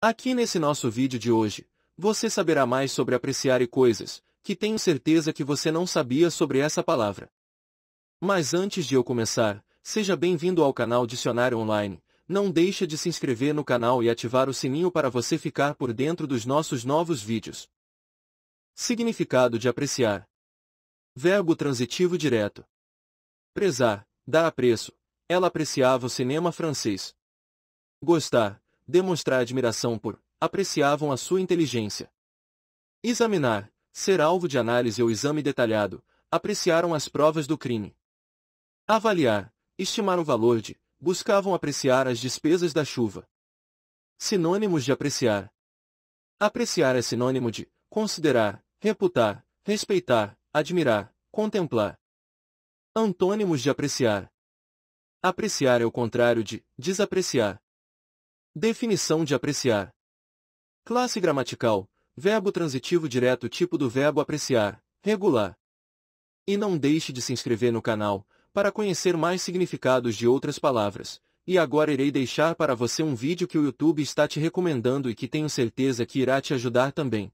Aqui nesse nosso vídeo de hoje, você saberá mais sobre apreciar e coisas, que tenho certeza que você não sabia sobre essa palavra. Mas antes de eu começar, seja bem-vindo ao canal Dicionário Online, não deixa de se inscrever no canal e ativar o sininho para você ficar por dentro dos nossos novos vídeos. Significado de apreciar Verbo transitivo direto Prezar, dar apreço, ela apreciava o cinema francês. Gostar, demonstrar admiração por, apreciavam a sua inteligência. Examinar, ser alvo de análise ou exame detalhado, apreciaram as provas do crime. Avaliar, estimar o valor de, buscavam apreciar as despesas da chuva. Sinônimos de apreciar. Apreciar é sinônimo de considerar, reputar, respeitar, admirar, contemplar. Antônimos de apreciar. Apreciar é o contrário de desapreciar. Definição de apreciar. Classe gramatical, verbo transitivo direto tipo do verbo apreciar, regular. E não deixe de se inscrever no canal, para conhecer mais significados de outras palavras. E agora irei deixar para você um vídeo que o YouTube está te recomendando e que tenho certeza que irá te ajudar também.